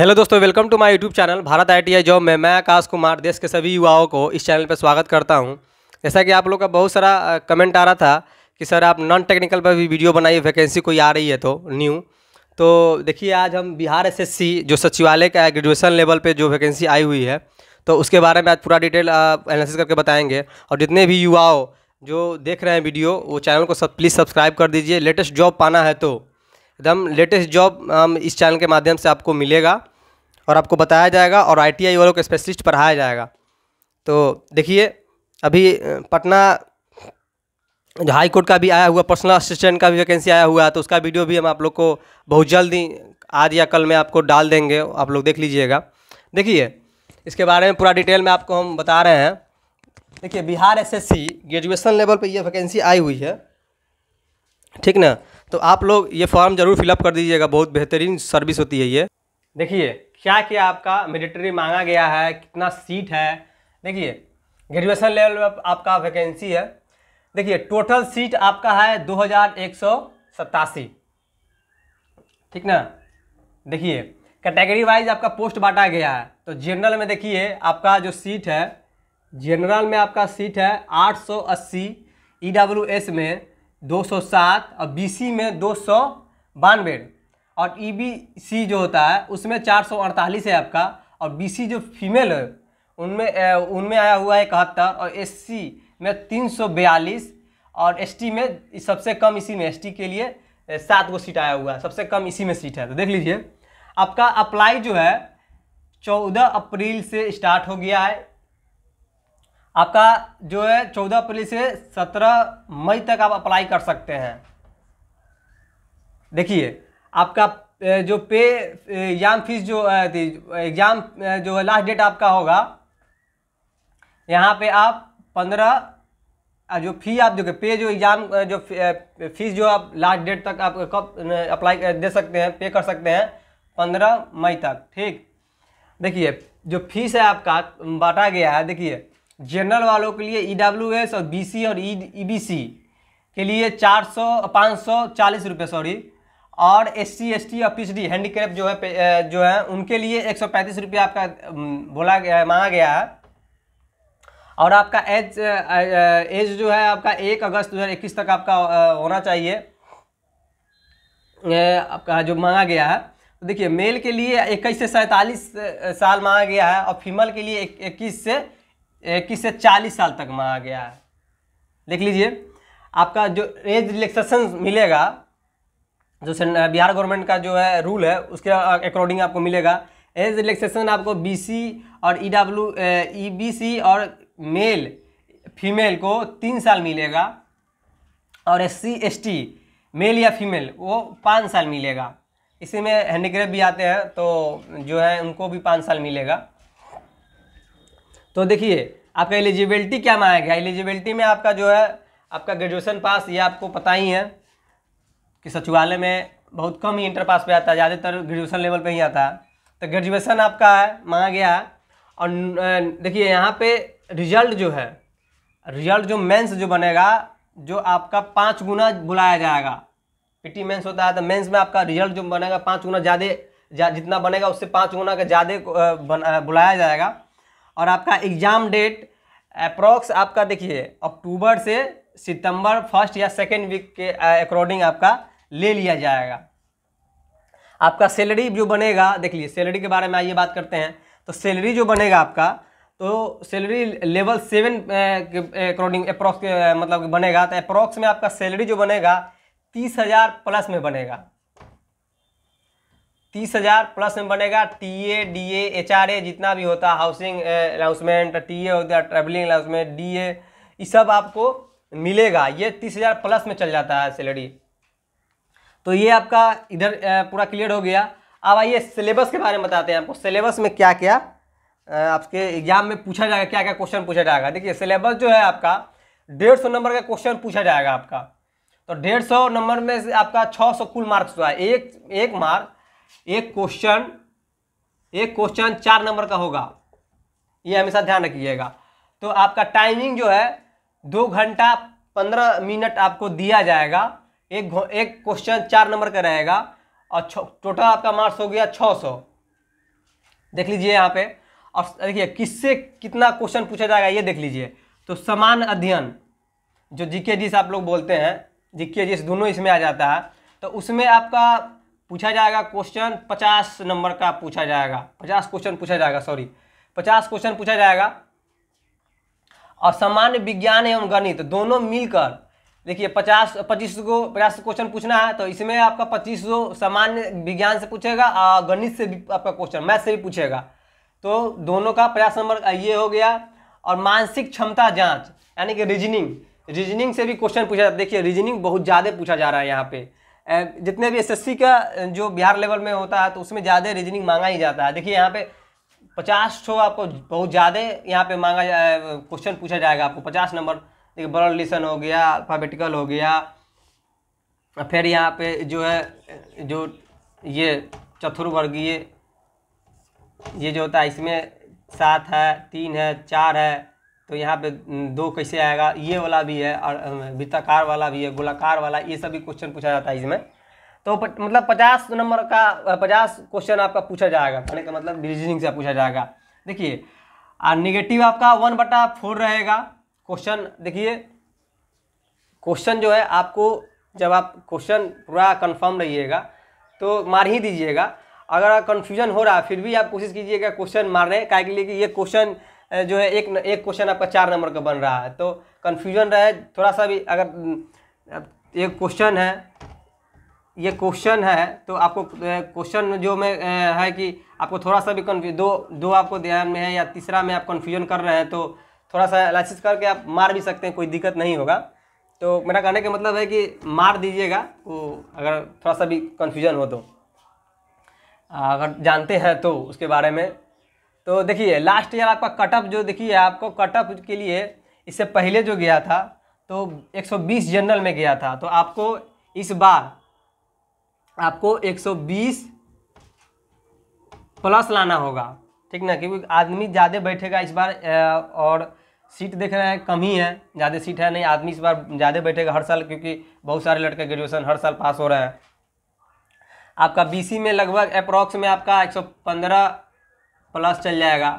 hello दोस्तों welcome to my YouTube channel Bharat I job में मैं आकाश कुमार देश के सभी युवाओं को इस चैनल पर स्वागत करता हूं जैसा कि आप लोग का बहुत सारा कमेंट आ रहा था कि सर आप नॉन टेक्निकल पर भी वीडियो बनाइए वैकेंसी कोई आ रही है तो न्यू तो देखिए आज हम बिहार एस जो सचिवालय का है ग्रेजुएसन लेवल पर जो वैकेंसी आई हुई है तो उसके बारे में आज पूरा डिटेल एनालिसिस करके बताएँगे और जितने भी युवाओं जो देख रहे हैं वीडियो वो चैनल को सब प्लीज़ सब्सक्राइब कर दीजिए लेटेस्ट जॉब पाना है तो एकदम लेटेस्ट जॉब हम इस चैनल के माध्यम से आपको मिलेगा और आपको बताया जाएगा और आई वालों को स्पेशलिस्ट पढ़ाया जाएगा तो देखिए अभी पटना जो हाई कोर्ट का भी आया हुआ पर्सनल असिस्टेंट का भी वैकेंसी आया हुआ है तो उसका वीडियो भी हम आप लोग को बहुत जल्दी आज या कल में आपको डाल देंगे आप लोग देख लीजिएगा देखिए इसके बारे में पूरा डिटेल में आपको हम बता रहे हैं देखिए बिहार एसएससी ग्रेजुएशन लेवल पर ये वैकेंसी आई हुई है ठीक ना तो आप लोग ये फॉर्म ज़रूर फिलअप कर दीजिएगा बहुत बेहतरीन सर्विस होती है ये देखिए क्या क्या आपका मिलिट्री मांगा गया है कितना सीट है देखिए ग्रेजुएशन लेवल में आपका वैकेंसी है देखिए टोटल सीट आपका है दो हज़ार एक सौ सतासी ठीक ना देखिए कैटेगरी वाइज आपका पोस्ट बांटा गया है तो जनरल में देखिए आपका जो सीट है जनरल में आपका सीट है 880 ईडब्ल्यूएस में 207 और बीसी में दो सौ और ई e जो होता है उसमें चार है आपका और बी जो फीमेल है उनमें उनमें आया हुआ है इकहत्तर और एस में तीन और एस में सबसे कम इसी में एस के लिए सात गो सीट आया हुआ है सबसे कम इसी में सीट है तो देख लीजिए आपका अप्लाई जो है चौदह अप्रैल से स्टार्ट हो गया है आपका जो है चौदह अप्रैल से सत्रह मई तक आप अप्लाई कर सकते हैं देखिए आपका जो पे एग्ज़ाम फीस जो एग्ज़ाम जो लास्ट डेट आपका होगा यहाँ पे आप पंद्रह जो फी आप जो पे जो एग्ज़ाम जो फीस जो आप लास्ट डेट तक आप कब अप्लाई दे सकते हैं पे कर सकते हैं पंद्रह मई तक ठीक देखिए जो फीस है आपका बांटा गया है देखिए जनरल वालों के लिए ई डब्ल्यू एस और बी सी और ई बी सी के लिए चार सौ पाँच सौ चालीस रुपये सॉरी और एस सी एस टी और पी हैंडीक्राफ्ट जो है जो है उनके लिए एक सौ पैंतीस रुपया आपका बोला गया मांगा गया है और आपका एज एज जो है आपका एक अगस्त दो हज़ार इक्कीस तक आपका होना चाहिए आपका जो मांगा गया है तो देखिए मेल के लिए इक्कीस से सैंतालीस साल मांगा गया है और फीमेल के लिए इक्कीस से इक्कीस से चालीस साल तक मांगा गया है देख लीजिए आपका जो एज रिलेक्सेशन मिलेगा जो बिहार गवर्नमेंट का जो है रूल है उसके अकॉर्डिंग आपको मिलेगा एज रिलैक्सेशन आपको बी और E W E B C और मेल फीमेल को तीन साल मिलेगा और S C S T male या फीमेल वो पाँच साल मिलेगा इसी में हैंडीक्राफ्ट भी आते हैं तो जो है उनको भी पाँच साल मिलेगा तो देखिए आपका एलिजिबिलिटी क्या मांगा गया एलिजिबिलिटी में आपका जो है आपका ग्रेजुएशन पास ये आपको पता ही है कि सचिवालय में बहुत कम ही इंटर पास पे आता है ज़्यादातर ग्रेजुएशन लेवल पे ही आता है तो ग्रेजुएशन आपका मांगा गया और देखिए यहाँ पे रिजल्ट जो है रिजल्ट जो मेंस जो बनेगा जो आपका पाँच गुना बुलाया जाएगा पीटी मेंस होता है तो मेंस में आपका रिजल्ट जो बनेगा पाँच गुना ज़्यादा जितना बनेगा उससे पाँच गुना का ज़्यादा बुलाया जाएगा और आपका एग्ज़ाम डेट अप्रॉक्स आपका देखिए अक्टूबर से सितंबर फर्स्ट या सेकेंड वीक के अकॉर्डिंग आपका ले लिया जाएगा आपका सैलरी जो बनेगा देख लीजिए सैलरी के बारे में आइए बात करते हैं तो सैलरी जो बनेगा आपका तो सैलरी लेवल सेवन के अकॉर्डिंग अप्रोक्स मतलब बनेगा तो अप्रोक्स में आपका सैलरी जो बनेगा तीस हजार प्लस में बनेगा तीस हजार प्लस में बनेगा T A D A H R A जितना भी होता है हाउसिंग अलाउंसमेंट टी ए होता है ट्रेवलिंग अलाउंसमेंट डी ए ये सब आपको मिलेगा ये तीस हजार प्लस में चल जाता है सैलरी तो ये आपका इधर पूरा क्लियर हो गया अब आइए सिलेबस के बारे में बताते हैं आपको सिलेबस में क्या क्या आपके एग्जाम में पूछा जाएगा क्या क्या क्वेश्चन पूछा जाएगा देखिए सिलेबस जो है आपका डेढ़ सौ नंबर का क्वेश्चन पूछा जाएगा आपका तो डेढ़ सौ नंबर में से आपका छः सौ कुल मार्क्स हुआ है एक एक मार्क एक क्वेश्चन एक क्वेश्चन चार नंबर का होगा ये हमेशा ध्यान रखिएगा तो आपका टाइमिंग जो है दो घंटा पंद्रह मिनट आपको दिया जाएगा एक एक क्वेश्चन चार नंबर का रहेगा और टोटल आपका मार्क्स हो गया छः सौ देख लीजिए यहाँ पे और देखिए किससे कितना क्वेश्चन पूछा जाएगा ये देख लीजिए तो समान अध्ययन जो जीके जिस आप लोग बोलते हैं जीके जिस दोनों इसमें आ जाता है तो उसमें आपका पूछा जाएगा क्वेश्चन पचास नंबर का पूछा जाएगा पचास क्वेश्चन पूछा जाएगा सॉरी पचास क्वेश्चन पूछा जाएगा और सामान्य विज्ञान एवं गणित दोनों मिलकर देखिए पचास पच्चीस को पचास क्वेश्चन पूछना है तो इसमें आपका पच्चीस सौ सामान्य विज्ञान से पूछेगा और गणित से भी आपका क्वेश्चन मैथ से भी पूछेगा तो दोनों का प्रयास नंबर ये हो गया और मानसिक क्षमता जांच यानी कि रीजनिंग रीजनिंग से भी क्वेश्चन पूछा जाता है देखिए रीजनिंग बहुत ज़्यादा पूछा जा रहा है यहाँ पे जितने भी एस का जो बिहार लेवल में होता है तो उसमें ज़्यादा रीजनिंग मांगा ही जाता है देखिए यहाँ पे पचास छो आपको बहुत ज़्यादा यहाँ पे मांगा क्वेश्चन पूछा जाएगा आपको पचास नंबर देखिए बर्ल लिसन हो गया अल्फ़ाबेटिकल हो गया फिर यहाँ पे जो है जो ये चतुर्वर्गीय ये जो होता है इसमें सात है तीन है चार है तो यहाँ पे दो कैसे आएगा ये वाला भी है और वित्ताकार वाला भी है गोलाकार वाला ये सभी क्वेश्चन पूछा जाता है इसमें तो प, मतलब पचास नंबर का पचास क्वेश्चन आपका पूछा जाएगा पढ़ने का मतलब रीजनिंग से पूछा जाएगा देखिए और निगेटिव आपका वन बटा फोर रहेगा क्वेश्चन देखिए क्वेश्चन जो है आपको जब आप क्वेश्चन पूरा कंफर्म रहिएगा तो मार ही दीजिएगा अगर कन्फ्यूजन हो रहा फिर भी आप कोशिश कीजिएगा क्वेश्चन मारने का हैं लिए कि ये क्वेश्चन जो है एक एक क्वेश्चन आपका चार नंबर का बन रहा है तो कन्फ्यूजन रहे थोड़ा सा भी अगर एक क्वेश्चन है ये क्वेश्चन है तो आपको क्वेश्चन जो में है कि आपको थोड़ा सा भी कन्फ्यू दो दो आपको ध्यान में है या तीसरा में आप कन्फ्यूजन कर रहे हैं तो थोड़ा सा एनालिसिस करके आप मार भी सकते हैं कोई दिक्कत नहीं होगा तो मेरा कहने का मतलब है कि मार दीजिएगा वो अगर थोड़ा सा भी कन्फ्यूजन हो तो अगर जानते हैं तो उसके बारे में तो देखिए लास्ट ईयर आपका कटअप जो देखिए आपको कटअप के लिए इससे पहले जो गया था तो 120 जनरल में गया था तो आपको इस बार आपको 120 प्लस लाना होगा ठीक ना क्योंकि आदमी ज़्यादा बैठेगा इस बार और सीट देख रहे हैं कम ही है ज़्यादा सीट है नहीं आदमी इस बार ज़्यादा बैठेगा हर साल क्योंकि बहुत सारे लड़के ग्रेजुएसन हर साल पास हो रहे हैं आपका बीसी में लगभग अप्रॉक्स में आपका 115 प्लस चल जाएगा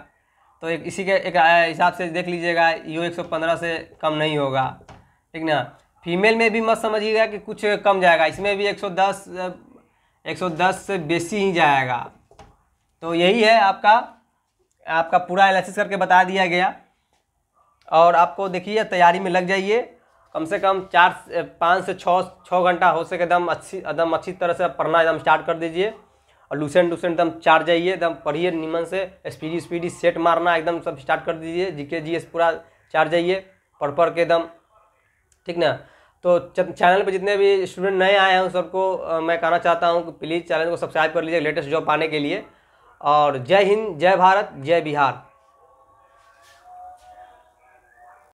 तो एक इसी के एक हिसाब से देख लीजिएगा यू 115 से कम नहीं होगा ठीक ना फीमेल में भी मत समझिएगा कि कुछ कम जाएगा इसमें भी 110 110 से बेसी ही जाएगा तो यही है आपका आपका पूरा एनालिसिस करके बता दिया गया और आपको देखिए तैयारी में लग जाइए कम से कम चार पाँच से छः छः घंटा हो सके एकदम अच्छी एकदम अच्छी तरह से पढ़ना एकदम स्टार्ट कर दीजिए और लूसेंट लूसेंट एकदम चार जाइए एकदम पढ़िए नीमन से स्पीडी स्पीडी सेट मारना एकदम सब स्टार्ट कर दीजिए जी के जी एस पूरा चार जाइए पढ़ पढ़ के एकदम ठीक ना तो चैनल पर जितने भी स्टूडेंट नए आए हैं उन सबको मैं कहना चाहता हूँ कि प्लीज़ चैनल को सब्सक्राइब कर लीजिए लेटेस्ट जॉब पाने के लिए और जय हिंद जय भारत जय बिहार